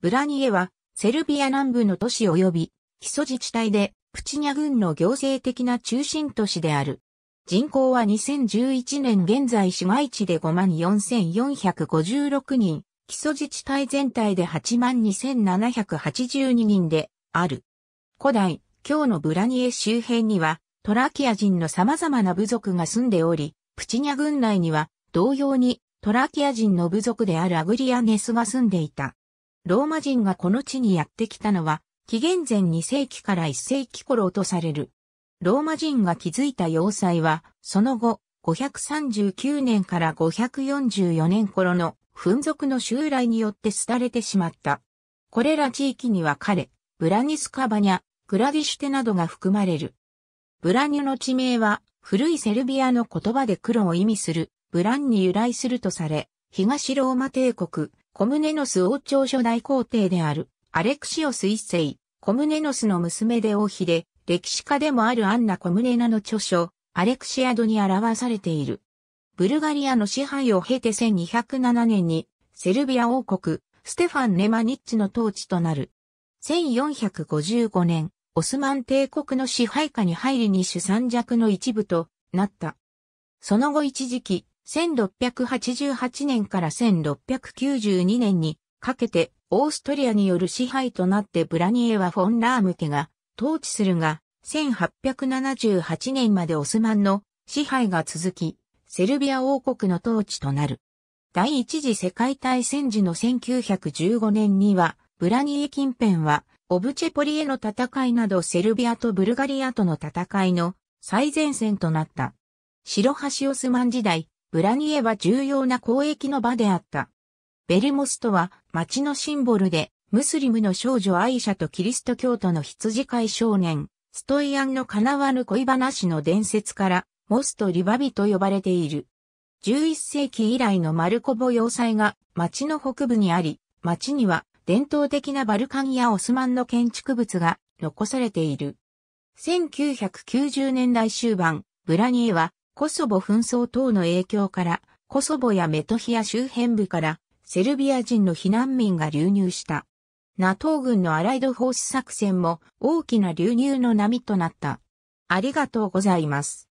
ブラニエは、セルビア南部の都市及び、基礎自治体で、プチニャ郡の行政的な中心都市である。人口は2011年現在市街地で54,456人、基礎自治体全体で82,782人である。古代、今日のブラニエ周辺には、トラキア人の様々な部族が住んでおり、プチニャ郡内には、同様にトラキア人の部族であるアグリアネスが住んでいた。ローマ人がこの地にやってきたのは、紀元前2世紀から1世紀頃とされる。ローマ人が築いた要塞は、その後、539年から544年頃の紛族の襲来によって廃れてしまった。これら地域には彼、ブラニスカバニャ、グラディシュテなどが含まれる。ブラニュの地名は、古いセルビアの言葉で黒を意味する、ブランに由来するとされ、東ローマ帝国、コムネノス王朝初代皇帝である、アレクシオス一世、コムネノスの娘で王妃で、歴史家でもあるアンナ・コムネナの著書、アレクシアドに表されている。ブルガリアの支配を経て1207年に、セルビア王国、ステファン・ネマニッチの統治となる。1455年、オスマン帝国の支配下に入りに主三弱の一部となった。その後一時期、1688年から1692年にかけてオーストリアによる支配となってブラニエはフォン・ラーム家が統治するが、1878年までオスマンの支配が続き、セルビア王国の統治となる。第一次世界大戦時の1915年には、ブラニエ近辺は、オブチェポリエの戦いなどセルビアとブルガリアとの戦いの最前線となった。白橋オスマン時代、ブラニエは重要な交易の場であった。ベルモストは町のシンボルで、ムスリムの少女アイシャとキリスト教徒の羊飼い少年、ストイアンの叶わぬ恋話の伝説から、モストリバビと呼ばれている。11世紀以来のマルコボ要塞が町の北部にあり、町には伝統的なバルカンやオスマンの建築物が残されている。1990年代終盤、ブラニエはコソボ紛争等の影響から、コソボやメトヒア周辺部から、セルビア人の避難民が流入した。NATO 軍のアライドホース作戦も大きな流入の波となった。ありがとうございます。